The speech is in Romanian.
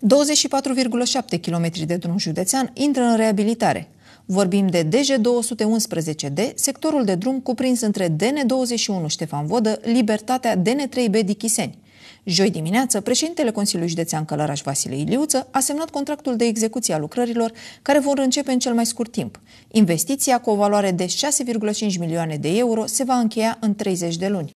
24,7 km de drum județean intră în reabilitare. Vorbim de DG211D, sectorul de drum cuprins între DN21 Ștefan Vodă, Libertatea DN3B Dichiseni. Joi dimineață, președintele Consiliului Județean Călăraș Vasile Iliuță a semnat contractul de execuție a lucrărilor, care vor începe în cel mai scurt timp. Investiția, cu o valoare de 6,5 milioane de euro, se va încheia în 30 de luni.